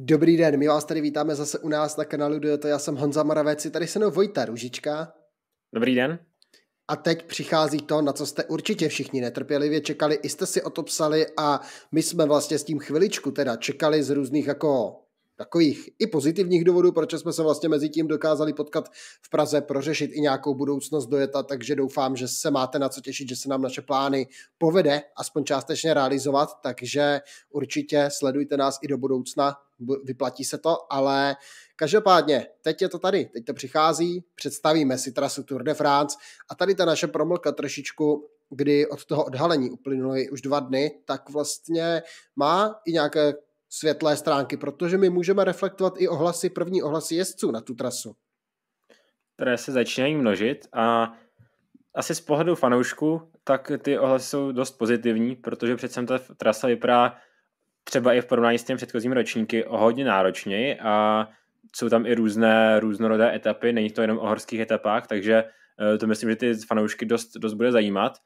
Dobrý den, my vás tady vítáme zase u nás na kanálu Dueto, já jsem Honza Moravec, tady se mnou Vojta Ružička. Dobrý den. A teď přichází to, na co jste určitě všichni netrpělivě čekali, i jste si o to psali a my jsme vlastně s tím chviličku teda čekali z různých jako takových i pozitivních důvodů, proč jsme se vlastně mezi tím dokázali potkat v Praze, prořešit i nějakou budoucnost dojeta, takže doufám, že se máte na co těšit, že se nám naše plány povede aspoň částečně realizovat, takže určitě sledujte nás i do budoucna, vyplatí se to, ale každopádně, teď je to tady, teď to přichází, představíme si trasu Tour de France a tady ta naše promlka trošičku kdy od toho odhalení uplynuly už dva dny, tak vlastně má i nějaké světlé stránky, protože my můžeme reflektovat i ohlasy, první ohlasy jezdců na tu trasu. Které se začínají množit a asi z pohledu fanoušku, tak ty ohlasy jsou dost pozitivní, protože přece ta trasa vypadá třeba i v porovnání s těmi předchozími ročníky hodně náročněji a jsou tam i různé různorodé etapy, není to jenom o horských etapách, takže eh, to myslím, že ty fanoušky dost, dost bude zajímat.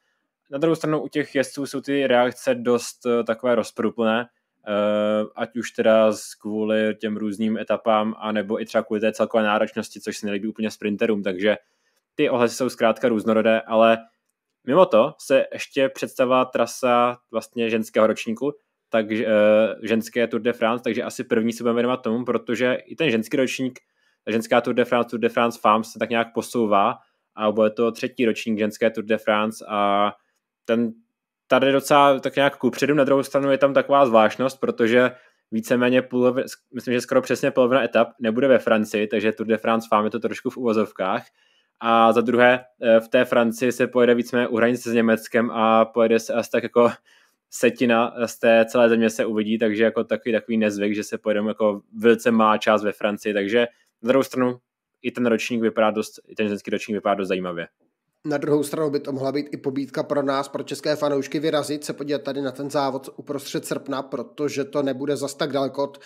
Na druhou stranu u těch jezdců jsou ty reakce dost eh, takové rozprůplné, eh, ať už teda kvůli těm různým etapám, anebo i třeba kvůli té celkové náročnosti, což se nelíbí úplně sprinterům, takže ty ohlasy jsou zkrátka různorodé, ale mimo to se ještě představá trasa vlastně ženského ročníku, tak uh, ženské Tour de France, takže asi první se budeme věnovat tomu, protože i ten ženský ročník, ženská Tour de France, Tour de France Femmes se tak nějak posouvá a bude to třetí ročník ženské Tour de France a ten tady docela tak nějak kupředu, na druhou stranu je tam taková zvláštnost, protože víceméně půl, myslím, že skoro přesně polovina etap nebude ve Francii, takže Tour de France Femme je to trošku v uvozovkách. A za druhé, eh, v té Francii se pojede víceméně u hranice s Německem a pojede se asi tak jako setina z té celé země se uvidí, takže jako takový, takový nezvyk, že se pojedeme jako velice má část ve Francii, takže na druhou stranu i ten ročník vypadá dost, i ten ženský ročník vypadá dost zajímavě. Na druhou stranu by to mohla být i pobídka pro nás, pro české fanoušky vyrazit, se podívat tady na ten závod uprostřed srpna, protože to nebude zas tak daleko od,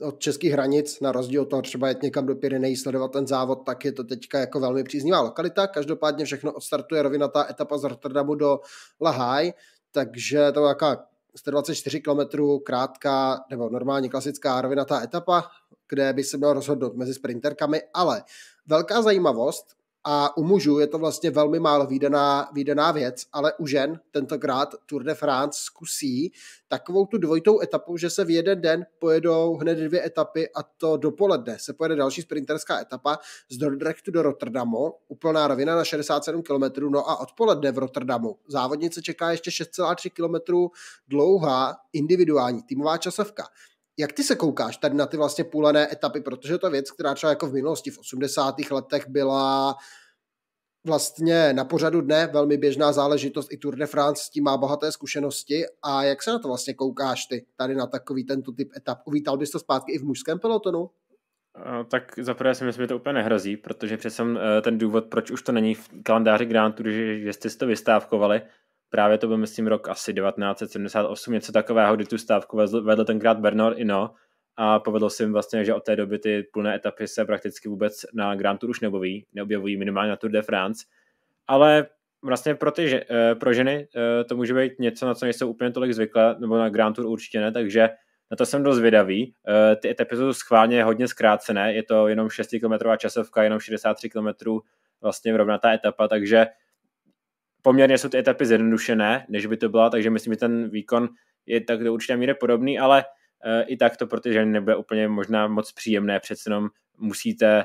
od českých hranic, na rozdíl od toho třeba jet někam do Pirinej sledovat ten závod, tak je to teďka jako velmi příznivá lokalita. Každopádně všechno odstartuje rovinatá etapa z Rotterdamu do Lahaj, takže to byla jaká 124 km krátká nebo normálně klasická rovinatá etapa, kde by se měl rozhodnout mezi sprinterkami, ale velká zajímavost a u mužů je to vlastně velmi málo výdaná, výdaná věc, ale u žen tentokrát Tour de France zkusí takovou tu dvojitou etapu, že se v jeden den pojedou hned dvě etapy a to dopoledne se pojede další sprinterská etapa z Dordrechtu do Rotterdamu, úplná rovina na 67 km, no a odpoledne v Rotterdamu. Závodnice čeká ještě 6,3 km dlouhá individuální týmová časovka. Jak ty se koukáš tady na ty vlastně půlené etapy, protože to je věc, která třeba jako v minulosti v 80. letech byla vlastně na pořadu dne velmi běžná záležitost. I Tour de France s tím má bohaté zkušenosti. A jak se na to vlastně koukáš ty tady na takový tento typ etap? Uvítal bys to zpátky i v mužském pelotonu? Tak zaprvé si myslím, že to úplně nehrozí, protože přece eh, ten důvod, proč už to není v kalendáři Grand Tour, že, že jste si to vystávkovali, právě to byl, myslím, rok asi 1978, něco takového, kdy tu stávku vedl, vedl tenkrát Bernard Ino a povedlo se jim vlastně, že od té doby ty plné etapy se prakticky vůbec na Grand Tour už neboví neobjevují minimálně na Tour de France, ale vlastně pro, ty, eh, pro ženy eh, to může být něco, na co nejsou úplně tolik zvyklé, nebo na Grand Tour určitě ne, takže na to jsem dost vydavý. Eh, ty etapy jsou schválně hodně zkrácené, je to jenom 6 km časovka, jenom 63 km vlastně rovnatá etapa, takže poměrně jsou ty etapy zjednodušené, než by to byla, takže myslím, že ten výkon je tak do určité míry podobný, ale eh, i tak to pro ty ženy nebude úplně možná moc příjemné, přece jenom musíte eh,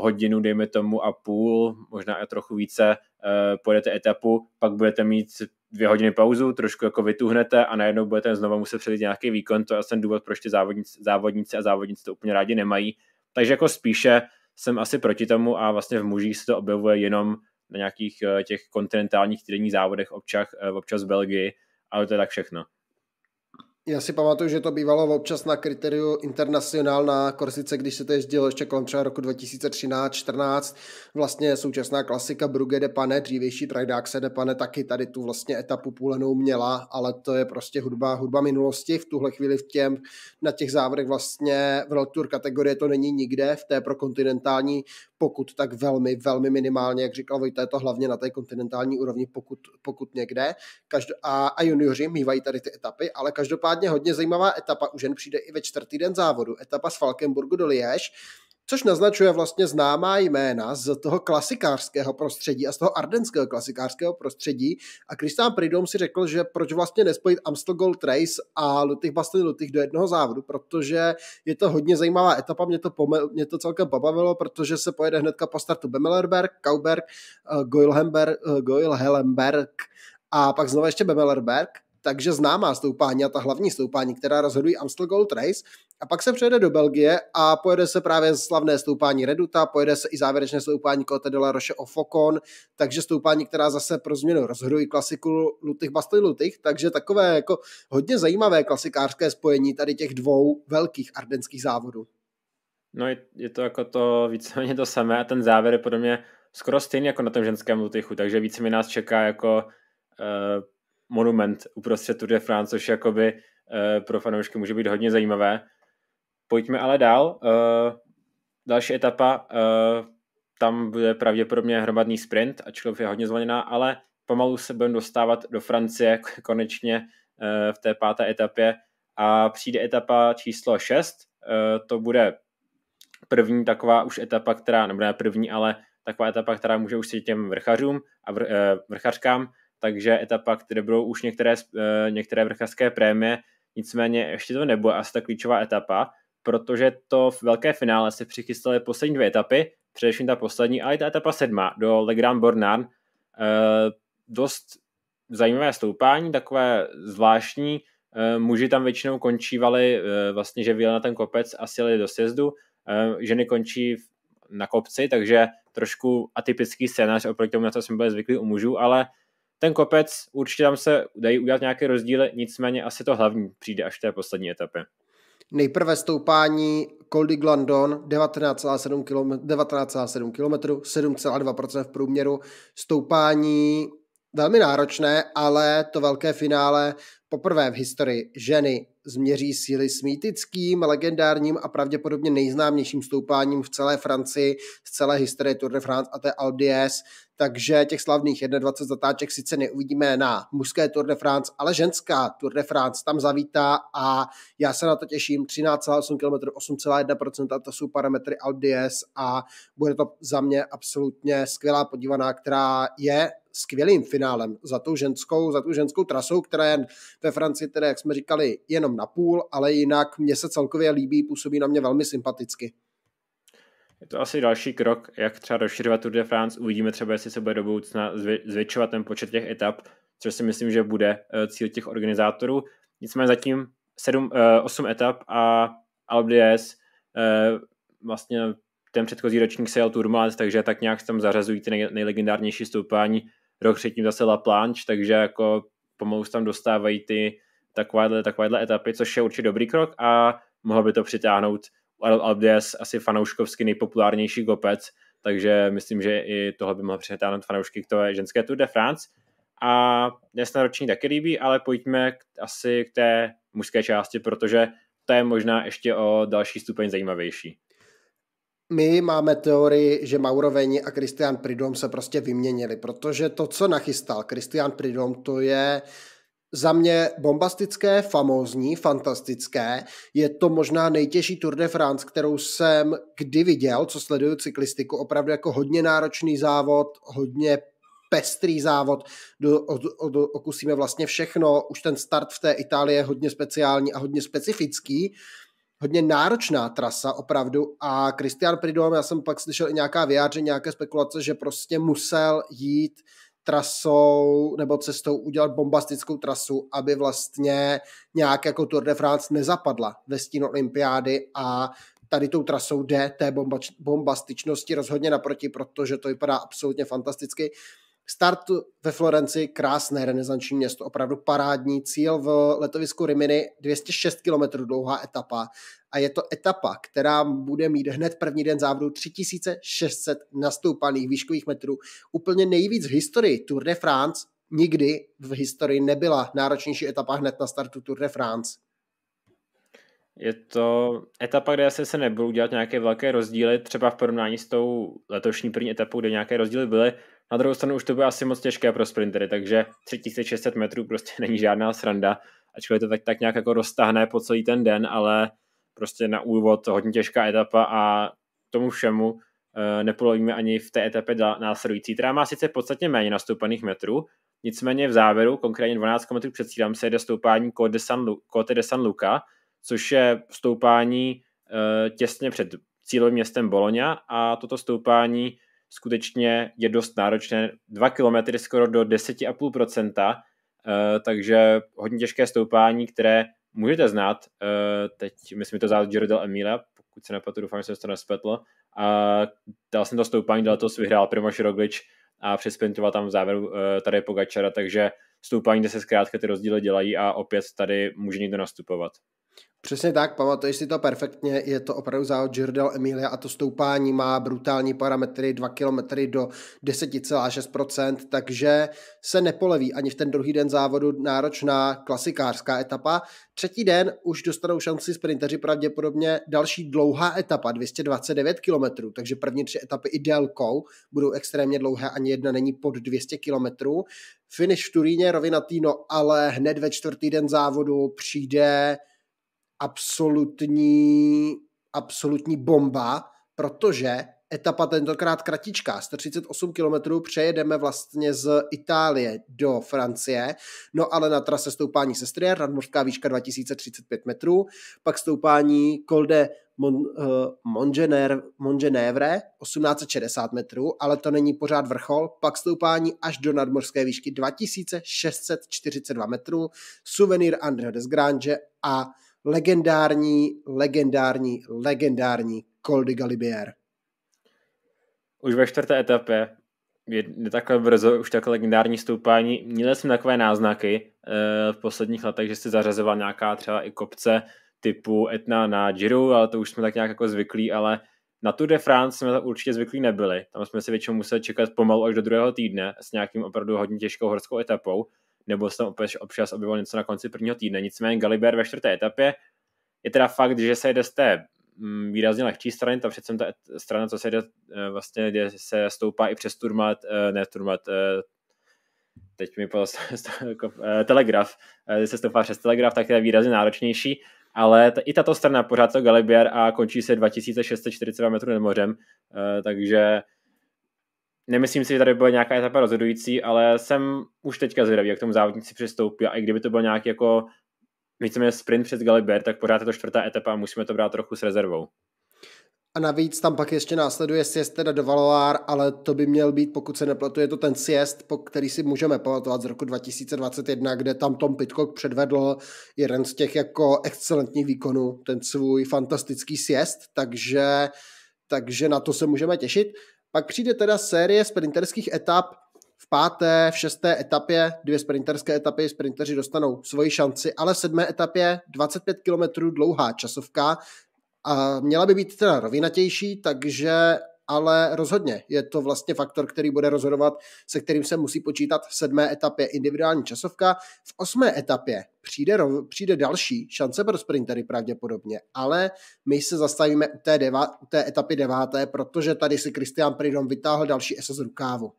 hodinu, dejme tomu, a půl, možná a trochu více, eh, pojedete etapu, pak budete mít dvě hodiny pauzu, trošku jako vytuhnete a najednou budete znovu muset předit nějaký výkon, to je ten důvod, proč ty závodníci, závodníci a závodníci to úplně rádi nemají. Takže jako spíše jsem asi proti tomu a vlastně v mužích se to objevuje jenom na nějakých eh, těch kontinentálních týdenních závodech občas, eh, občas v Belgii, ale to je tak všechno. Já si pamatuju, že to bývalo občas na kritériu internacionál na Korsice, když se to jezdilo ještě kolem třeba roku 2013-14. Vlastně současná klasika Brugge de Pane, dřívější se de Pane, taky tady tu vlastně etapu půlenou měla, ale to je prostě hudba, hudba minulosti. V tuhle chvíli v těm, na těch závodech vlastně v World Tour kategorie to není nikde, v té pro kontinentální pokud tak velmi, velmi minimálně, jak říkal Vojta, je to hlavně na té kontinentální úrovni, pokud, pokud někde. Každo, a, a junioři mývají tady ty etapy, ale každopádně hodně zajímavá etapa už jen přijde i ve čtvrtý den závodu. Etapa z Falkenburgu do Liež, což naznačuje vlastně známá jména z toho klasikářského prostředí a z toho ardenského klasikářského prostředí. A Kristán Pridom si řekl, že proč vlastně nespojit Amstel Gold Race a Lutych Bastion Lutych do jednoho závodu, protože je to hodně zajímavá etapa, mě to, pome- mě to celkem pobavilo, protože se pojede hnedka po startu Bemelerberg, Kauberg, eh, Goilhelmberg eh, a pak znovu ještě Bemelerberg takže známá stoupání a ta hlavní stoupání, která rozhodují Amstel Gold Race. A pak se přejede do Belgie a pojede se právě slavné stoupání Reduta, pojede se i závěrečné stoupání Cote de la Roche o Focon, takže stoupání, která zase pro změnu rozhodují klasiku Lutych Bastoj Lutych, takže takové jako hodně zajímavé klasikářské spojení tady těch dvou velkých ardenských závodů. No je, je to jako to víceméně to samé a ten závěr je podobně skoro stejný jako na tom ženském lutychu, takže více mi nás čeká jako uh monument uprostřed Tour de France, což jakoby eh, pro fanoušky může být hodně zajímavé. Pojďme ale dál. Eh, další etapa, eh, tam bude pravděpodobně hromadný sprint, ačkoliv je hodně zvoněná, ale pomalu se budeme dostávat do Francie konečně v té páté etapě a přijde etapa číslo 6, to bude první taková už etapa, která, nebo ne první, ale taková etapa, která může už těm vrchařům a vrchařkám takže etapa, kde budou už některé, eh, některé vrchářské prémie, nicméně ještě to nebude asi ta klíčová etapa, protože to v velké finále se přichystaly poslední dvě etapy, především ta poslední, ale i ta etapa sedma do Le Grand Bornarn. Eh, dost zajímavé stoupání, takové zvláštní, eh, muži tam většinou končívali vlastně, že vyjeli na ten kopec a sjeli do sjezdu, ženy končí na kopci, takže trošku atypický scénář oproti tomu, na co jsme byli zvyklí u mužů, ale ten kopec, určitě tam se dají udělat nějaké rozdíly, nicméně asi to hlavní přijde až v té poslední etapě. Nejprve stoupání Col Glandon 19,7 km, 19,7 km 7,2% v průměru. Stoupání velmi náročné, ale to velké finále poprvé v historii ženy změří síly s mýtickým, legendárním a pravděpodobně nejznámějším stoupáním v celé Francii, z celé historie Tour de France a té Aldies, takže těch slavných 21 zatáček sice neuvidíme na mužské Tour de France, ale ženská Tour de France tam zavítá a já se na to těším. 13,8 km, 8,1%, to jsou parametry Aldies a bude to za mě absolutně skvělá podívaná, která je skvělým finálem za tou ženskou, za tou ženskou trasou, která je ve Francii, teda, jak jsme říkali, jenom na půl, ale jinak mě se celkově líbí, působí na mě velmi sympaticky. Je to asi další krok, jak třeba rozšiřovat Tour de France. Uvidíme třeba, jestli se bude do budoucna zvětšovat ten počet těch etap, což si myslím, že bude eh, cíl těch organizátorů. Nicméně zatím 7, 8 eh, etap a Alpe eh, vlastně ten předchozí ročník se jel Tourmalet, takže tak nějak tam zařazují ty nejlegendárnější stoupání rok předtím zase La Planche, takže jako pomalu tam dostávají ty takovéhle, takovéhle etapy, což je určitě dobrý krok a mohlo by to přitáhnout Al Aldes asi fanouškovsky nejpopulárnější kopec, takže myslím, že i tohle by mohlo přitáhnout fanoušky k té ženské Tour de France. A dnes na roční taky líbí, ale pojďme k, asi k té mužské části, protože to je možná ještě o další stupeň zajímavější my máme teorii, že Mauroveni a Christian Pridom se prostě vyměnili, protože to, co nachystal Christian Pridom, to je za mě bombastické, famózní, fantastické. Je to možná nejtěžší Tour de France, kterou jsem kdy viděl, co sleduju cyklistiku, opravdu jako hodně náročný závod, hodně pestrý závod, do, od, od, okusíme vlastně všechno, už ten start v té Itálii je hodně speciální a hodně specifický, hodně náročná trasa opravdu a Christian Pridom, já jsem pak slyšel i nějaká vyjádření, nějaké spekulace, že prostě musel jít trasou nebo cestou udělat bombastickou trasu, aby vlastně nějak jako Tour de France nezapadla ve stínu olympiády a tady tou trasou jde té bombastičnosti rozhodně naproti, protože to vypadá absolutně fantasticky. Uh, Start ve Florenci, krásné renesanční město, opravdu parádní cíl v letovisku Rimini, 206 km dlouhá etapa a je to etapa, která bude mít hned první den závodu 3600 nastoupaných výškových metrů, úplně nejvíc v historii Tour de France, nikdy v historii nebyla náročnější etapa hned na startu Tour de France. Je to etapa, kde asi se nebudou dělat nějaké velké rozdíly, třeba v porovnání s tou letošní první etapou, kde nějaké rozdíly byly, na druhou stranu už to bylo asi moc těžké pro sprintery, takže 3600 metrů prostě není žádná sranda, ačkoliv to tak, tak nějak jako roztahne po celý ten den, ale prostě na úvod hodně těžká etapa a tomu všemu uh, nepolovíme ani v té etapě následující, která má sice podstatně méně nastoupaných metrů, nicméně v závěru, konkrétně 12 km před cílem, se jde stoupání Côte de San, Lu- Côte de San Luca, což je stoupání uh, těsně před cílovým městem Bologna a toto stoupání skutečně je dost náročné. 2 kilometry skoro do 10,5%, eh, takže hodně těžké stoupání, které můžete znát. Eh, teď myslím, že to znát Giro del Emilia, pokud se nepletu, doufám, že jsem to nespletl. A dal jsem to stoupání, dal to vyhrál Primoš Roglič a přesprintoval tam v závěru eh, tady Pogačara, takže stoupání, kde se zkrátka ty rozdíly dělají a opět tady může někdo nastupovat. Přesně tak, pamatuješ si to perfektně, je to opravdu závod Girdel Emilia a to stoupání má brutální parametry 2 km do 10,6%, takže se nepoleví ani v ten druhý den závodu náročná klasikářská etapa. Třetí den už dostanou šanci sprinteři pravděpodobně další dlouhá etapa, 229 km, takže první tři etapy i délkou budou extrémně dlouhé, ani jedna není pod 200 km. Finish v Turíně rovinatý, no ale hned ve čtvrtý den závodu přijde absolutní, absolutní bomba, protože etapa tentokrát kratičká, 138 km přejedeme vlastně z Itálie do Francie, no ale na trase stoupání sestry, nadmořská výška 2035 metrů, pak stoupání Col de 1860 eh, metrů, ale to není pořád vrchol, pak stoupání až do nadmořské výšky 2642 metrů, suvenýr Andrea Desgrange a legendární, legendární, legendární Col de Galibier. Už ve čtvrté etapě je takhle brzo, už takhle legendární stoupání. Měl jsem takové náznaky eh, v posledních letech, že se zařazoval nějaká třeba i kopce typu Etna na Giro, ale to už jsme tak nějak jako zvyklí, ale na Tour de France jsme to určitě zvyklí nebyli. Tam jsme si většinou museli čekat pomalu až do druhého týdne s nějakým opravdu hodně těžkou horskou etapou nebo se tam občas, občas něco na konci prvního týdne. Nicméně Galiber ve čtvrté etapě je teda fakt, že se jde z té mm, výrazně lehčí strany, ta přece ta strana, co se jde, eh, vlastně kde se stoupá i přes Turmat, eh, ne Turmat, eh, teď mi post, jako, telegraf, kde se stoupá přes telegraf, tak je výrazně náročnější, ale t- i tato strana pořád to Galibier a končí se 2642 metrů nad mořem, takže Nemyslím si, že tady byla nějaká etapa rozhodující, ale jsem už teďka zvědavý, jak tomu závodníci přistoupí a i kdyby to byl nějaký jako víceméně sprint přes Galiber, tak pořád je to čtvrtá etapa a musíme to brát trochu s rezervou. A navíc tam pak ještě následuje siest teda do Valoár, ale to by měl být, pokud se nepletu, je to ten siest, po který si můžeme pamatovat z roku 2021, kde tam Tom Pitcock předvedl jeden z těch jako excelentních výkonů, ten svůj fantastický siest, takže, takže na to se můžeme těšit. Pak přijde teda série sprinterských etap v páté, v šesté etapě, dvě sprinterské etapy, sprinteri dostanou svoji šanci, ale v sedmé etapě 25 km dlouhá časovka a měla by být teda rovinatější, takže ale rozhodně je to vlastně faktor, který bude rozhodovat, se kterým se musí počítat v sedmé etapě individuální časovka. V osmé etapě přijde, přijde další šance pro sprintery pravděpodobně, ale my se zastavíme u té, deva, u té etapy deváté, protože tady si Christian Pridom vytáhl další SS rukávu.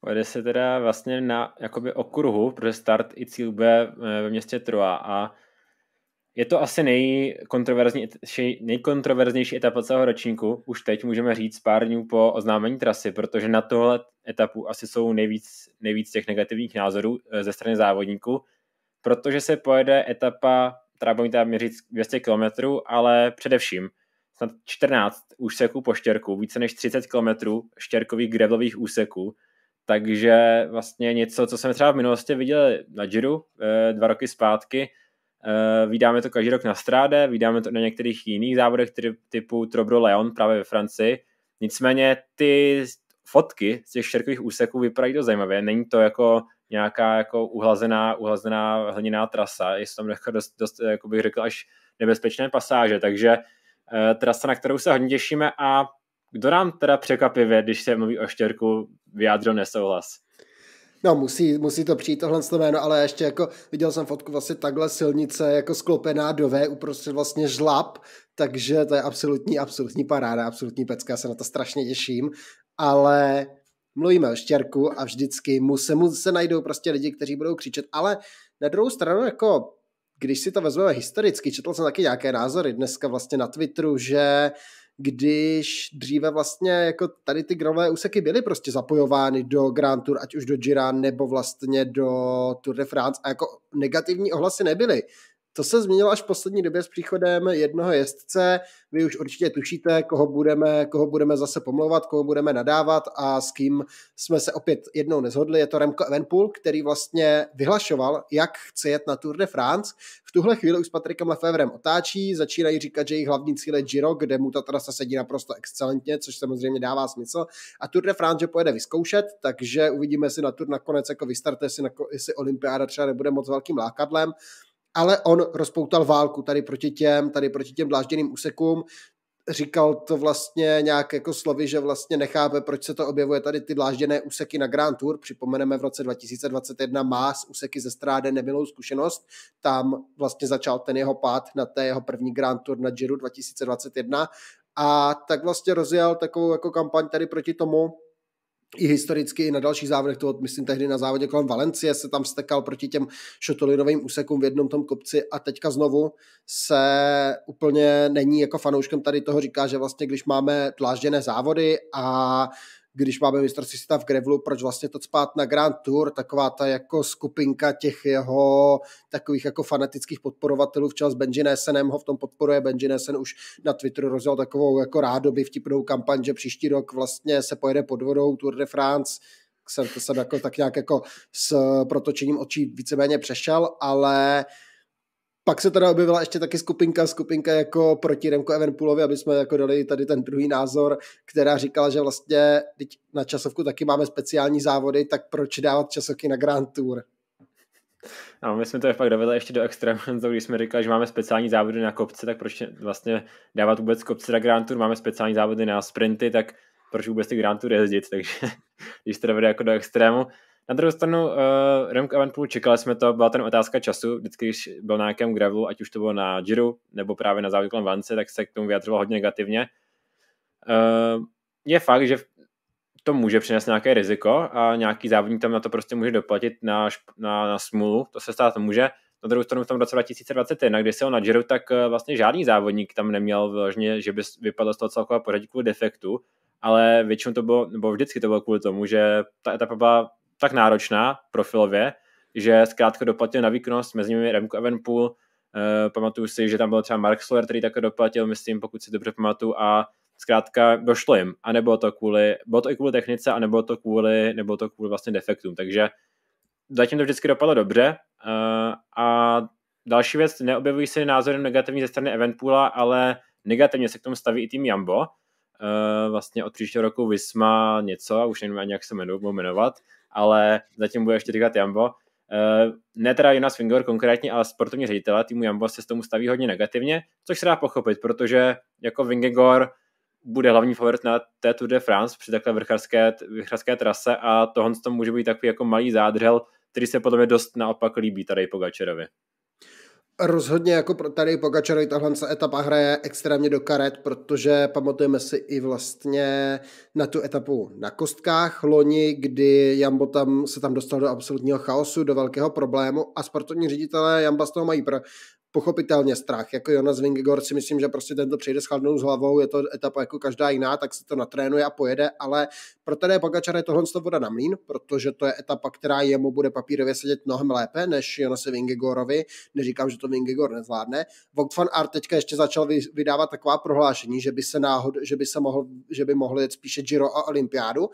Pojede se teda vlastně na jakoby okruhu, protože start i cíl bude eh, ve městě Troa a je to asi nejkontroverznější etapa celého ročníku, už teď můžeme říct pár dní po oznámení trasy, protože na tohle etapu asi jsou nejvíc, nejvíc těch negativních názorů eh, ze strany závodníků, protože se pojede etapa, která bude tam měřit 200 km, ale především snad 14 úseků po štěrku, více než 30 km štěrkových gravelových úseků, takže vlastně něco, co jsme třeba v minulosti viděli na Giro eh, dva roky zpátky, Eh, vydáme to každý rok na stráde, vydáme to na některých jiných závodech typu Trobro Leon právě ve Francii. Nicméně ty fotky z těch šerkových úseků vypadají dost zajímavě. Není to jako nějaká jako uhlazená, uhlazená hliněná trasa. Je tam jako dost, dost jako bych řekl, až nebezpečné pasáže. Takže eh, trasa, na kterou se hodně těšíme a kdo nám teda překvapivě, když se mluví o štěrku, vyjádřil nesouhlas? No musí, musí to přijít tohle jméno, ale ještě jako viděl jsem fotku vlastně takhle silnice jako sklopená do V uprostřed vlastně žlab, takže to je absolutní, absolutní paráda, absolutní pecka, já se na to strašně těším, ale mluvíme o štěrku a vždycky mu se, mu se najdou prostě lidi, kteří budou křičet, ale na druhou stranu jako když si to vezmeme historicky, četl jsem taky nějaké názory dneska vlastně na Twitteru, že uh, když dříve vlastně jako tady ty granové úseky byly prostě zapojovány do Grand Tour, ať už do Gira nebo vlastně do Tour de France a jako negativní ohlasy nebyly. To se změnilo až v poslední době s příchodem jednoho jezdce. Vy už určitě tušíte, koho budeme, koho budeme zase pomlouvat, koho budeme nadávat a s kým jsme se opět jednou nezhodli. Je to Remco Evenpool, který vlastně vyhlašoval, jak chce jet na Tour de France. V tuhle chvíli už s Patrikem Lefevrem otáčí, začínají říkat, že jejich hlavní cíl je Giro, kde mu ta trasa sedí naprosto excelentně, což samozřejmě dává smysl. A Tour de France, že pojede vyzkoušet, takže uvidíme si na Tour nakonec, jako vystarte, si, na, jestli Olympiáda třeba nebude moc velkým lákadlem ale on rozpoutal válku tady proti těm, tady proti těm dlážděným úsekům, říkal to vlastně nějak jako slovy, že vlastně nechápe, proč se to objevuje tady ty dlážděné úseky na Grand Tour. Připomeneme, v roce 2021 má z úseky ze Stráde nemilou zkušenost. Tam vlastně začal ten jeho pád na té jeho první Grand Tour na Giro 2021 a tak vlastně rozjel takovou jako kampaň tady proti tomu, i historicky i na dalších závodech, to myslím tehdy na závodě kolem Valencie se tam stekal proti těm šotolinovým úsekům v jednom tom kopci a teďka znovu se úplně není jako fanouškem tady toho říká, že vlastně když máme tlážděné závody a když máme mistrovství světa v Grevlu, proč vlastně to spát na Grand Tour, taková ta jako skupinka těch jeho takových jako fanatických podporovatelů, včas Benji Nesenem ho v tom podporuje, Benji Nesen už na Twitteru rozjel takovou jako rádoby vtipnou kampaň, že příští rok vlastně se pojede pod vodou Tour de France, jsem to jsem jako, tak nějak jako s protočením očí víceméně přešel, ale uh, pak se teda objevila ještě taky skupinka, skupinka jako proti Remko Evenpoolovi, aby jsme jako dali tady ten druhý názor, která říkala, že vlastně teď na časovku taky máme speciální závody, tak proč dávat časovky na Grand Tour? No, my jsme to je fakt dovedli ještě do extrému, když jsme říkali, že máme speciální závody na kopce, tak proč vlastně dávat vůbec kopce na Grand Tour, máme speciální závody na sprinty, tak proč vůbec ty Grand Tour jezdit, takže když to dovede jako do extrému. Na druhou stranu, uh, Remco Evenpool, čekali jsme to, byla tam otázka času, vždycky, když byl na nějakém gravelu, ať už to bylo na Giro, nebo právě na závěklém Vance, tak se k tomu vyjadřoval hodně negativně. Uh, je fakt, že to může přinést nějaké riziko a nějaký závodník tam na to prostě může doplatit na, na, na smůlu, to se stát může. Na druhou stranu v tom roce 2021, kdy se on na Giro, tak eh, vlastně žádný závodník tam neměl vlastně, že by vypadl z toho celkového pořadí kvůli defektu, ale většinou to bylo, nebo vždycky to bylo kvůli tomu, že ta etapa byla tak náročná profilově, že zkrátka doplatil na výkonnost mezi nimi Remco Evenpool. Uh, eh, pamatuju si, že tam byl třeba Mark Sawyer, který také doplatil, myslím, pokud si dobře pamatuju, a zkrátka došlo jim. A nebylo to kvůli, bylo to i kvůli technice, a nebo to kvůli, nebo to kvůli vlastně defektům. Takže zatím to vždycky dopadlo dobře. Uh, a další věc, neobjevují se názory negativní ze strany Eventpoola, ale negativně se k tomu staví i tým Jambo. Uh, vlastně od příštího roku Visma něco, už nevím ani jak se jmenu, budu jmenovat, ale zatím bude ještě říkat Jambo. Eh, ne teda Jonas Fingor konkrétně, ale sportovní ředitele týmu Jambo se s tomu staví hodně negativně, což se dá pochopit, protože jako Vingegor bude hlavní favorit na té Tour de France při takhle vrcharské, vrcharské trase a tohle může být takový jako malý zádřel, který se podle mě dost naopak líbí tady Pogačerovi rozhodně jako pro tady Pogačarovi tahle etapa hraje extrémně do karet, protože pamatujeme si i vlastně na tu etapu na kostkách loni, kdy Jambo tam se tam dostal do absolutního chaosu, do velkého problému a sportovní ředitelé Jamba z toho mají pro, pochopitelně strach. Jako Jonas Vingegor si myslím, že prostě tento přijde s chladnou z hlavou, je to etapa jako každá jiná, tak si to natrénuje a pojede, ale pro tady Pogačar je tohle voda na mlín, protože to je etapa, která jemu bude papírově sedět mnohem lépe než Jonas Vingegorovi. Neříkám, že to Vingegor nezvládne. Vogt van Art teďka ještě začal vydávat taková prohlášení, že by se náhod, že by se mohl, že by mohl jet spíše Giro a Olympiádu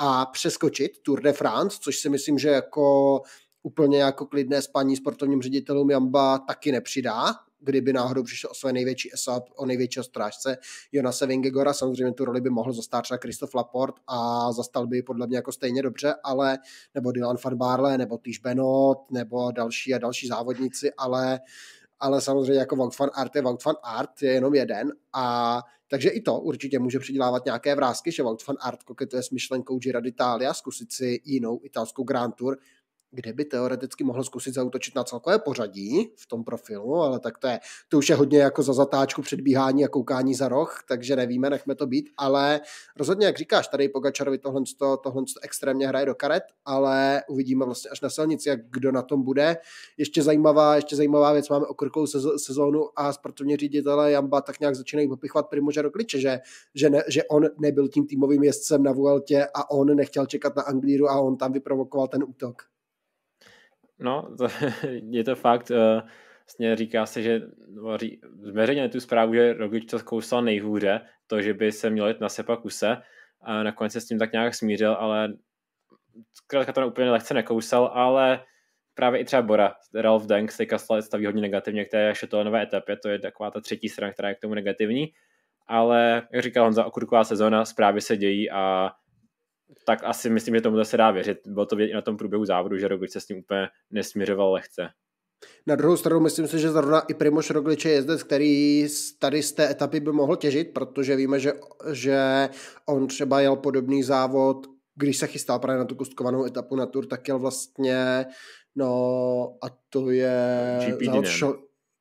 a přeskočit Tour de France, což si myslím, že jako úplně jako klidné spaní sportovním ředitelům Jamba taky nepřidá, kdyby náhodou přišel o své největší esa, o největšího strážce Jonase Vingegora, samozřejmě tu roli by mohl zastát třeba Christoph Laporte a zastal by podle mě jako stejně dobře, ale nebo Dylan van Barle, nebo Týž Benot, nebo další a další závodníci, ale ale samozřejmě jako Wout van Art je Wout van Art, je jenom jeden a takže i to určitě může přidělávat nějaké vrázky, že Vought van Art koketuje s myšlenkou Giro d'Italia, zkusit si jinou italskou Grand Tour, kde by teoreticky mohl zkusit zautočit na celkové pořadí v tom profilu, ale tak to je, to už je hodně jako za zatáčku předbíhání a koukání za roh, takže nevíme, nechme to být, ale rozhodně, jak říkáš, tady Pogačarovi tohle, tohle extrémně hraje do karet, ale uvidíme vlastně až na silnici, jak kdo na tom bude. Ještě zajímavá, ještě zajímavá věc, máme okrkou sezónu a sportovní ředitele Jamba tak nějak začínají popichovat Primože Rogliče, že, že, ne, že on nebyl tím týmovým jezdcem na Vueltě a on nechtěl čekat na Anglíru a on tam vyprovokoval ten útok. No, to, je to fakt, uh, vlastně říká se, že ří, zveřejněli tu zprávu, že Roglič to zkousal nejhůře, to, že by se měl jít na sepa kuse a nakonec se s tím tak nějak smířil, ale zkrátka to úplně lehce nekousal, ale právě i třeba Bora, Ralf Denk se staví hodně negativně k té šetelenové etapě, to je taková ta třetí strana, která je k tomu negativní, ale jak říkal Honza, okurková sezóna, zprávy se dějí a tak asi myslím, že tomu se dá věřit. Bylo to vidět i na tom průběhu závodu, že Roglič se s ním úplně nesměřoval lehce. Na druhou stranu myslím si, že zrovna i Primoš Roglič je jezdec, který tady z té etapy by mohl těžit, protože víme, že, že on třeba jel podobný závod, když se chystal právě na tu kustkovanou etapu na Tour, tak jel vlastně, no a to je... GP závod,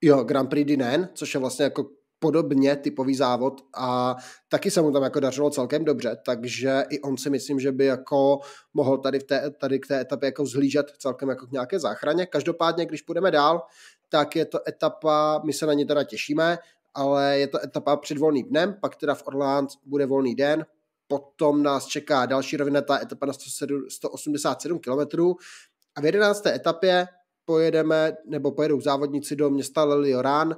jo, Grand Prix Dinen, což je vlastně jako podobně typový závod a taky se mu tam jako dařilo celkem dobře, takže i on si myslím, že by jako mohl tady, v té, tady k té etapě jako zhlížet celkem jako k nějaké záchraně. Každopádně, když půjdeme dál, tak je to etapa, my se na ně teda těšíme, ale je to etapa před volným dnem, pak teda v Orlánc bude volný den, potom nás čeká další rovina, ta etapa na 187 km a v jedenácté etapě pojedeme, nebo pojedou závodníci do města Liliorán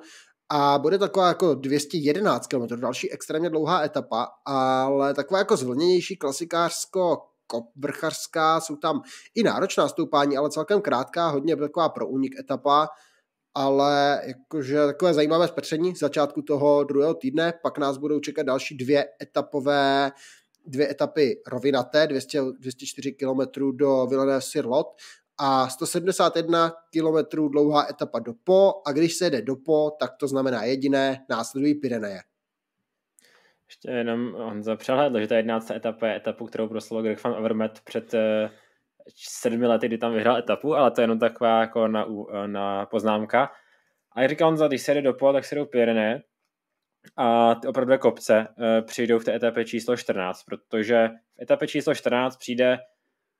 a bude taková jako 211 km, další extrémně dlouhá etapa, ale taková jako zvlněnější klasikářsko vrchařská, jsou tam i náročná stoupání, ale celkem krátká, hodně taková pro únik etapa, ale jakože takové zajímavé zpetření začátku toho druhého týdne, pak nás budou čekat další dvě etapové dvě etapy rovinaté, 200, 204 km do Villeneuve sirlot a 171 km dlouhá etapa do Po a když se jede do Po, tak to znamená jediné, následují Pireneje. Ještě jenom on přehlédl, že ta 11. etapa je etapu, kterou prosloval Greg van Overmet před eh, sedmi lety, kdy tam vyhrál etapu, ale to je jenom taková jako na, eh, na poznámka. A jak říkal Honza, když se jde do Po, tak se jdou Pireneje a ty opravdu kopce eh, přijdou v té etapě číslo 14, protože v etapě číslo 14 přijde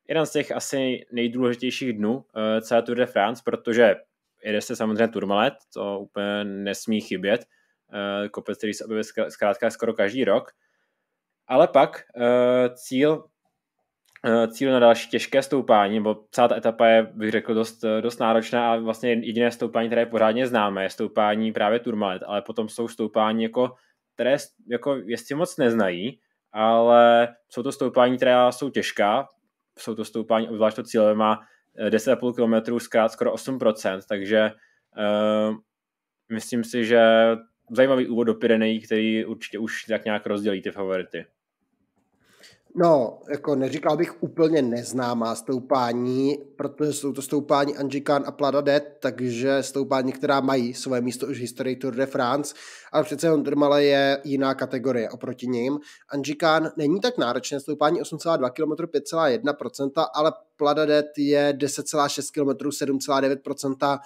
jeden z těch asi nejdůležitějších dnů eh, celé Tour de France, protože jede se samozřejmě Tourmalet, to úplně nesmí chybět, eh, kopec, který se objevuje zkrátka skoro každý rok. Ale pak eh, cíl, cíl na další těžké stoupání, nebo celá ta etapa je, bych řekl, dost, dost náročná a vlastně jediné stoupání, které je pořádně známe, je stoupání právě Tourmalet. ale potom jsou stoupání, jako, které jako jestli moc neznají, ale jsou to stoupání, která jsou těžká, jsou to stoupání, obzvlášť to cíle má 10,5 eh, km zkrát skoro 8%, takže uh, myslím si, že zajímavý úvod do Pirenei, který určitě už tak nějak rozdělí ty favority. No, jako neříkal bych úplně neznámá stoupání, protože jsou to stoupání Anžikán a Plada Det, takže stoupání, která mají své místo už v historii Tour de France, ale přece on Drmale je jiná kategorie oproti ním. Anžikán není tak náročné stoupání 8,2 km 5,1%, ale Plada Det je 10,6 km 7,9%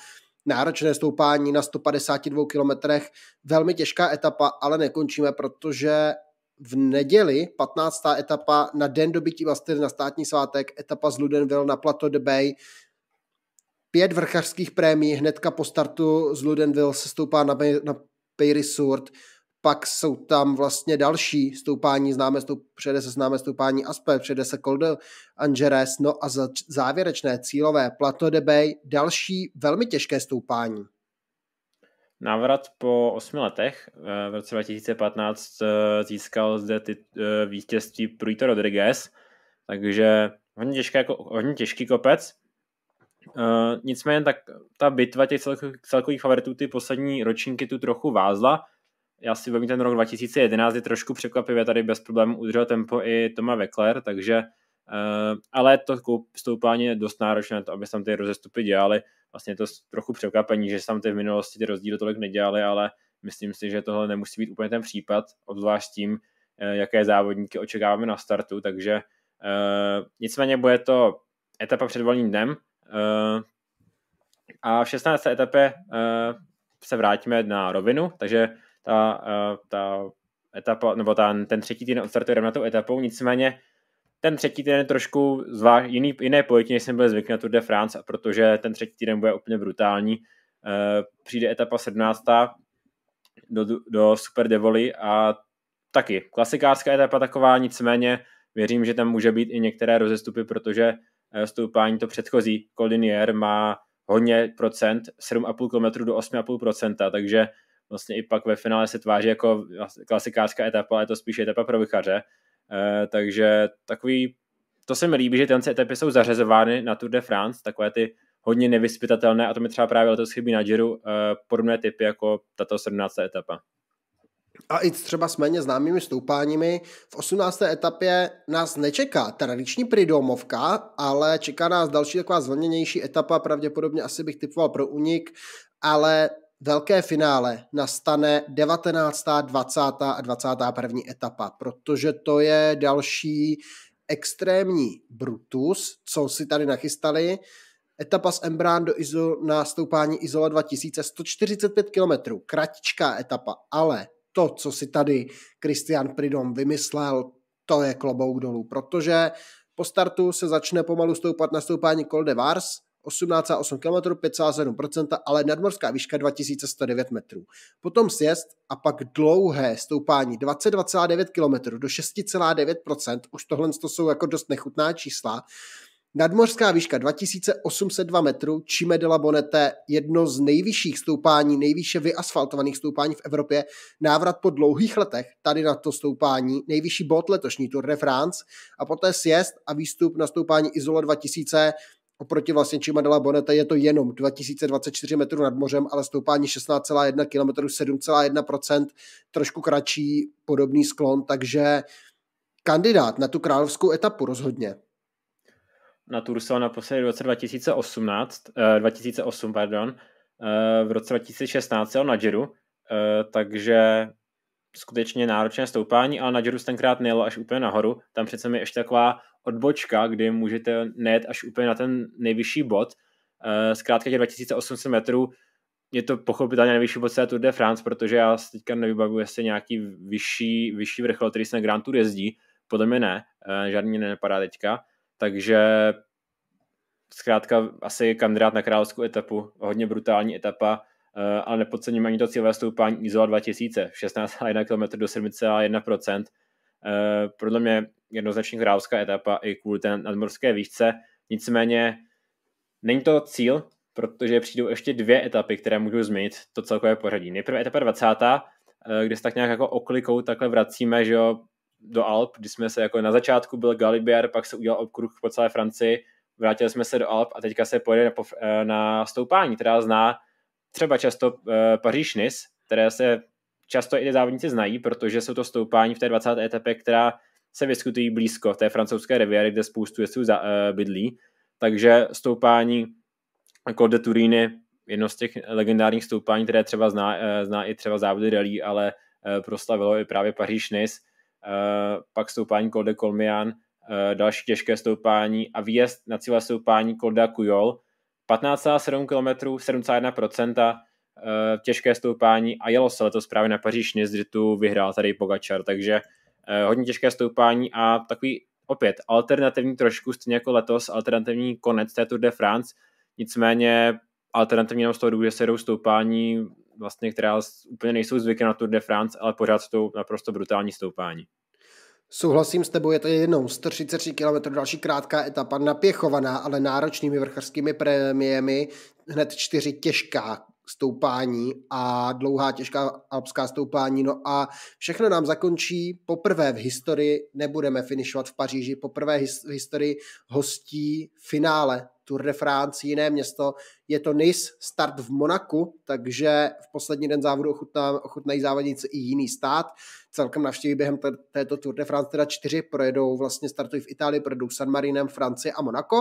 náročné stoupání na 152 kilometrech, velmi těžká etapa, ale nekončíme, protože v neděli 15. etapa na den dobytí Bastyr na státní svátek, etapa z Ludenville na Plateau de Bay. Pět vrchařských prémií hnedka po startu z Ludenville se stoupá na, na Pay Resort, pak jsou tam vlastně další stoupání, známe stoup, přede se známe stoupání Aspe, přede se Col de Angeres, no a za, závěrečné cílové Plateau de Bay, další velmi těžké stoupání. Návrat po osmi letech eh, v roce 2015 eh, získal zde ty, eh, vítězství Prito Rodriguez, takže hodně, těžké, jako, hodně těžký kopec. Nicméně tak ta bitva těch celkových, favoritů ty poslední ročníky tu trochu vázla. Já si vím, ten rok 2011 je trošku překvapivě, tady bez problémů udržel tempo i Toma Vekler, takže ale to stoupání je dost náročné, to, aby se tam ty rozestupy dělali vlastně to trochu překvapení, že tam ty v minulosti ty rozdíly tolik nedělali, ale myslím si, že tohle nemusí být úplně ten případ, obzvlášť tím, eh, jaké závodníky očekáváme na startu, takže Uh, nicméně bude to etapa před volným dnem. Uh, a v 16. etapě uh, se vrátíme na rovinu, takže ta, ta etapa, nebo ta, ten třetí týden odstartuje na etapou, nicméně ten třetí týden je trošku zvá, jiný, jiné pojetí, než jsem byl zvyklý na Tour de France, a protože ten třetí týden bude úplně brutální. Eh, přijde etapa 17. do, do Super Devoli a taky klasikářská etapa taková, nicméně věřím, že tam může být i některé rozestupy, protože eh, stoupání to předchozí Colinier má hodně procent, 7,5 km do 8,5%, takže vlastně i pak ve finále se tváří jako klasikářská etapa, ale je to spíš etapa pro vychaře, Eh, takže takový, to se mi líbí, že tyhle etapy jsou zařazovány na Tour de France, takové ty hodně nevyspytatelné a to mi třeba právě letos chybí na Giro eh, podobné typy jako tato 17. etapa. A i třeba s méně známými stoupáními. V 18. etapě nás nečeká tradiční pridomovka, ale čeká nás další taková zvlněnější etapa, pravděpodobně asi bych typoval pro unik, ale velké finále nastane 19., 20. a 21. etapa, protože to je další extrémní Brutus, co si tady nachystali. Etapa z Embrán do Izo, na stoupání Izola 2000, 145 km, kratičká etapa, ale to, co si tady Christian Pridom vymyslel, to je klobouk dolů, protože po startu se začne pomalu stoupat na stoupání Col de Vars, 18,8 km, 5,7%, ale nadmorská výška 2109 metrů. Potom sjezd a pak dlouhé stoupání 229 km do 6,9%, už tohle to jsou jako dost nechutná čísla. Nadmořská výška 2802 metrů, Chime de la Bonete, jedno z nejvyšších stoupání, nejvýše vyasfaltovaných stoupání v Evropě, návrat po dlouhých letech tady na to stoupání, nejvyšší bod letošní Tour de France a poté sjezd a výstup na stoupání Izola 2000, Oproti vlastně Čimadela Boneta je to jenom 2024 metrů nad mořem, ale stoupání 16,1 km, 7,1%, trošku kratší, podobný sklon, takže kandidát na tu královskou etapu rozhodně. Na Tour na naposledy v roce 2018, eh, 2008, pardon, eh, v roce 2016 na Džeru, eh, takže skutečně náročné stoupání, ale na Džeru tenkrát nejel až úplně nahoru, tam přece mi ještě taková odbočka, kdy můžete net až úplně na ten nejvyšší bod. Eh, zkrátka těch 2800 metrů je to pochopitelně nejvyšší bod celé Tour de France, protože já teďka nevybavuji, jestli nějaký vyšší, vyšší vrchol, který se na Grand Tour jezdí. Podle mě ne, eh, žádný mě nenapadá teďka. Takže zkrátka asi kandidát na královskou etapu, hodně brutální etapa, eh, ale nepodceňujeme ani to cílové stoupání ISO 2000, 16,1 km do 7,1%. Podle mě jednoznačně královská etapa i kvůli té nadmorské výšce. Nicméně není to cíl, protože přijdou ještě dvě etapy, které můžou změnit to celkové pořadí. Nejprve etapa 20., eh, kde se tak nějak jako oklikou takhle vracíme že jo, do Alp, kdy jsme se jako na začátku byl Galibier, pak se udělal okruh po celé Francii, vrátili jsme se do Alp a teďka se pojede na, eh, na stoupání, která zná třeba často eh, Paříž které se často i závodníci znají, protože jsou to stoupání v té 20. etapě, která se vyskutují blízko té francouzské riviery, kde spoustu jezdců uh, bydlí, takže stoupání Col de Turíny, jedno z těch legendárních stoupání, které třeba zná, uh, zná i třeba závody rally, ale uh, proslavilo i právě Paříž Nice, uh, pak stoupání Col de Colmian, uh, další těžké stoupání a výjezd na cíle stoupání Col de Cuyol, 15,7 km, 7,1%, těžké stoupání a jelo se letos právě na Paříž Nizritu, vyhrál tady Pogačar, takže Eh, hodně těžké stoupání a takový opět alternativní trošku, stejně jako letos, alternativní konec té Tour de France, nicméně alternativně jenom z toho důvodu, že se jdou stoupání, vlastně, která úplně nejsou zvyky na Tour de France, ale pořád jsou naprosto brutální stoupání. Souhlasím s tebou, je to jednou 133 km další krátká etapa, napěchovaná, ale náročnými vrchařskými prémiemi, hned čtyři těžká stoupání a dlouhá těžká alpská stoupání. No a všechno nám zakončí. Poprvé v historii nebudeme finišovat v Paříži, poprvé his- v historii hostí finále Tour de France, jiné město. Je to Nice start v Monaku, takže v poslední den závodu ochutnají závodníci i jiný stát. Celkem navštíví během t- této Tour de France teda čtyři, projedou vlastně startují v Itálii, projedou San Marinem, Francii a Monako.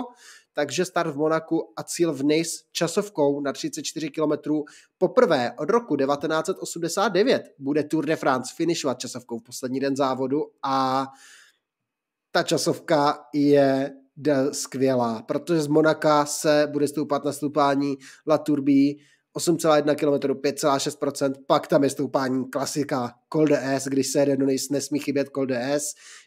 Takže start v Monaku a cíl v Nice časovkou na 34 km poprvé od roku 1989 bude Tour de France finišovat časovkou v poslední den závodu a ta časovka je skvělá, protože z Monaka se bude stoupat na stoupání La Turbie 8,1 km, 5,6%, pak tam je stoupání klasika Col de S, když se jede do nejs, nesmí chybět Col de S,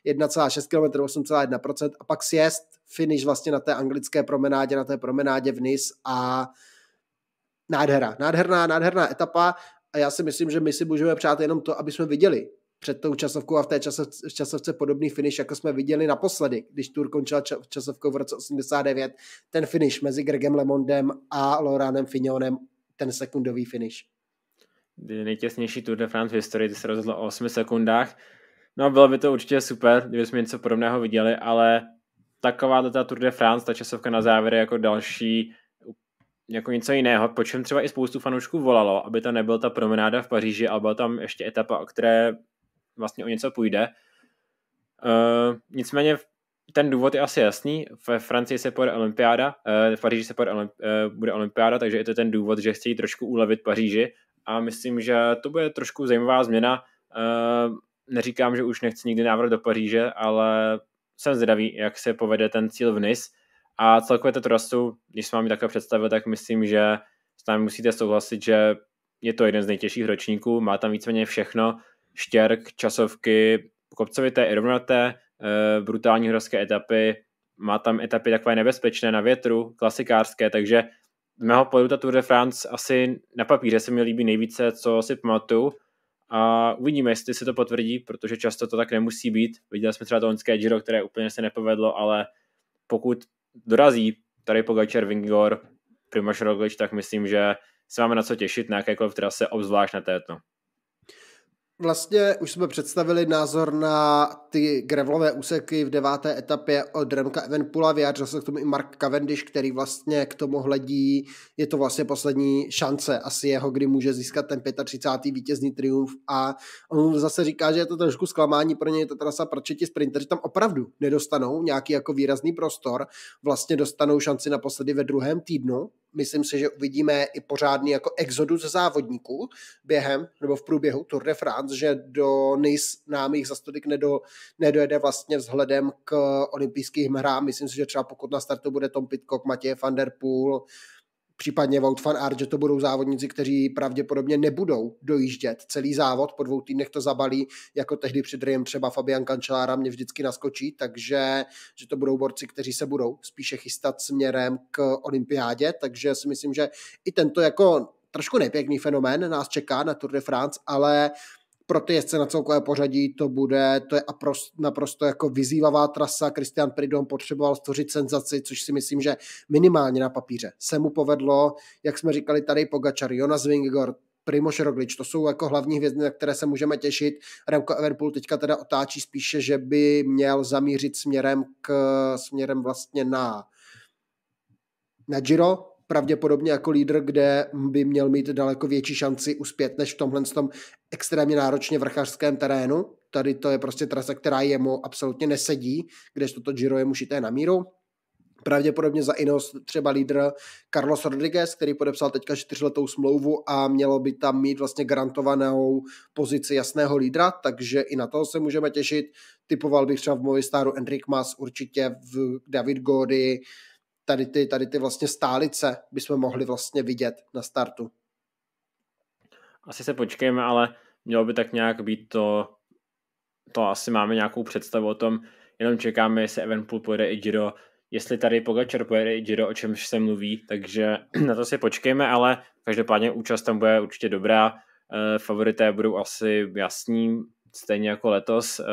1,6 km, 8,1% a pak sjezd, finish vlastně na té anglické promenádě, na té promenádě v Nice a nádhera, nádherná, nádherná etapa a já si myslím, že my si můžeme přát jenom to, aby jsme viděli, před tou časovkou a v té časovce, časovce podobný finish, jako jsme viděli naposledy, když Tour končila časovkou v roce 89, ten finish mezi Gregem Lemondem a Loránem Finionem, ten sekundový finish. Nejtěsnější Tour de France v historii, to se rozhodlo o 8 sekundách. No bylo by to určitě super, kdybychom něco podobného viděli, ale taková ta Tour de France, ta časovka na závěr je jako další jako něco jiného, po čem třeba i spoustu fanoušků volalo, aby to nebyla ta promenáda v Paříži, ale byla tam ještě etapa, o které vlastně o něco půjde. E, nicméně ten důvod je asi jasný. Ve Francii se pojede olympiáda, eh, v Paříži se pojede, eh, bude olympiáda, takže je to ten důvod, že chtějí trošku ulevit Paříži a myslím, že to bude trošku zajímavá změna. Neříkám, že už nechci nikdy návrat do Paříže, ale jsem zvědavý, jak se povede ten cíl v NIS a celkově to trasu, když jsem vám ji takhle představil, tak myslím, že s námi musíte souhlasit, že je to jeden z nejtěžších ročníků, má tam víceméně všechno, štěrk, časovky, kopcovité i rovnaté, eh, brutální horské etapy, má tam etapy takové nebezpečné na větru, klasikářské, takže z mého pohledu ta Tour de France asi na papíře se mi líbí nejvíce, co si pamatuju a uvidíme, jestli se to potvrdí, protože často to tak nemusí být. Viděli jsme třeba to onské Giro, které úplně se nepovedlo, ale pokud dorazí tady Pogačer, Vingor, Primoš Roglič, tak myslím, že se máme na co těšit na jakékoliv trase, obzvlášť na této. Vlastně už jsme představili názor na ty grevlové úseky v deváté etapě od Remka Evenpula, vyjádřil se k tomu i Mark Cavendish, který vlastně k tomu hledí, je to vlastně poslední šance asi jeho, kdy může získat ten 35. vítězný triumf a on zase říká, že je to trošku zklamání pro něj ta trasa, proč ti že tam opravdu nedostanou nějaký jako výrazný prostor, vlastně dostanou šanci naposledy ve druhém týdnu, myslím si, že uvidíme i pořádný jako exodus závodníků během nebo v průběhu Tour de France, šanc, že do nejznámých za tolik nedo, nedojede vlastně vzhledem k olympijským hrám. Myslím si, že třeba pokud na startu bude Tom Pitcock, Matěj van der Poel, případně Wout van Aert, že to budou závodníci, kteří pravděpodobně nebudou dojíždět celý závod, po dvou týdnech to zabalí, jako tehdy před Riem třeba Fabian Kančelára mě vždycky naskočí, takže že to budou borci, kteří se budou spíše chystat směrem k olympiádě, takže si myslím, že i tento jako trošku nepěkný fenomén nás čeká na Tour de France, ale pro ty jezdce na celkové pořadí to bude, to je naprosto, jako vyzývavá trasa. Christian Pridom potřeboval stvořit senzaci, což si myslím, že minimálně na papíře se mu povedlo, jak jsme říkali tady Pogačar, Jonas Vingegaard, Primoš Roglič, to jsou jako hlavní hvězdy, na které se můžeme těšit. Remco Everpool teďka teda otáčí spíše, že by měl zamířit směrem k, směrem vlastně na, na Giro, pravděpodobně jako lídr, kde by měl mít daleko větší šanci uspět než v tomhle tom extrémně náročně vrchařském terénu. Tady to je prostě trasa, která jemu absolutně nesedí, kdežto to Giro je mušité na míru. Pravděpodobně za Inos třeba lídr Carlos Rodriguez, který podepsal teďka čtyřletou smlouvu a mělo by tam mít vlastně garantovanou pozici jasného lídra, takže i na to se můžeme těšit. Typoval bych třeba v Movistaru Enric Mas určitě v David Gody, tady ty, tady ty vlastně stálice bychom mohli hmm. vlastně vidět na startu. Asi se počkejme, ale mělo by tak nějak být to, to asi máme nějakou představu o tom, jenom čekáme, jestli Evenpool pojede i Giro, jestli tady Pogacar pojede i Giro, o čemž se mluví, takže na to si počkejme, ale každopádně účast tam bude určitě dobrá, eh, favorité budou asi jasní, stejně jako letos, eh,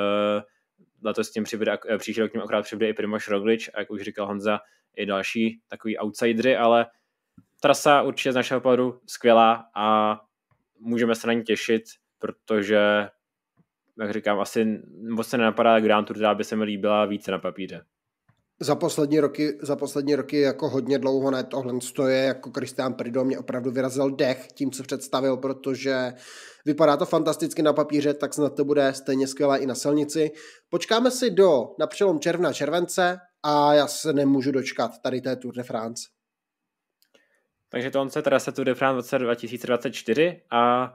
letos tím přibude, eh, příští rok ním akorát přibude i Primoš Roglič, a jak už říkal Honza, i další takový outsidery, ale trasa určitě z našeho pohledu skvělá a můžeme se na ní těšit, protože jak říkám, asi moc se nenapadá Grand Tour, která by se mi líbila více na papíře. Za poslední roky, za poslední roky jako hodně dlouho ne, tohle stoje, jako Kristián Prido mě opravdu vyrazil dech tím, co představil, protože vypadá to fantasticky na papíře, tak snad to bude stejně skvělé i na silnici. Počkáme si do na přelom června července, a já se nemůžu dočkat tady té Tour de France. Takže to on se se Tour de France v roce 2024 a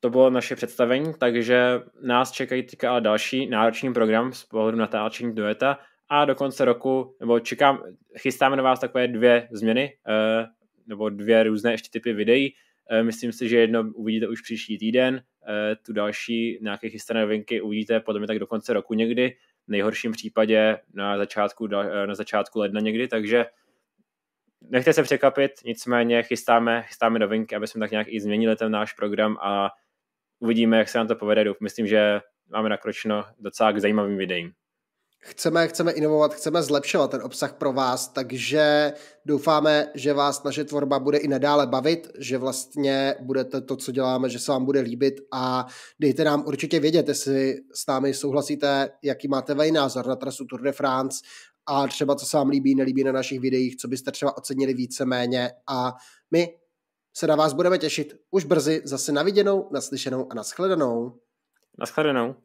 to bylo naše představení, takže nás čekají teďka ale další náročný program z pohledu natáčení dueta a do konce roku, nebo čekám, chystáme na vás takové dvě změny, eh, nebo dvě různé ještě typy videí. Eh, myslím si, že jedno uvidíte už příští týden, eh, tu další nějaké chystané novinky uvidíte podle mě tak do konce roku někdy v nejhorším případě na začátku, eh, na začátku ledna někdy, takže nechte se překapit, nicméně chystáme, chystáme novinky, aby jsme tak nějak i změnili ten náš program a uvidíme, jak se nám to povede. Myslím, že máme nakročeno docela k zajímavým videím chceme, chceme inovovat, chceme zlepšovat ten obsah pro vás, takže doufáme, že vás naše tvorba bude i nadále bavit, že vlastně budete to, co děláme, že se vám bude líbit a dejte nám určitě vědět, jestli s námi souhlasíte, jaký máte vej názor na trasu Tour de France a třeba co se vám líbí, nelíbí na našich videích, co byste třeba ocenili víceméně a my se na vás budeme těšit už brzy zase na viděnou, naslyšenou a naschledanou. Naschledanou.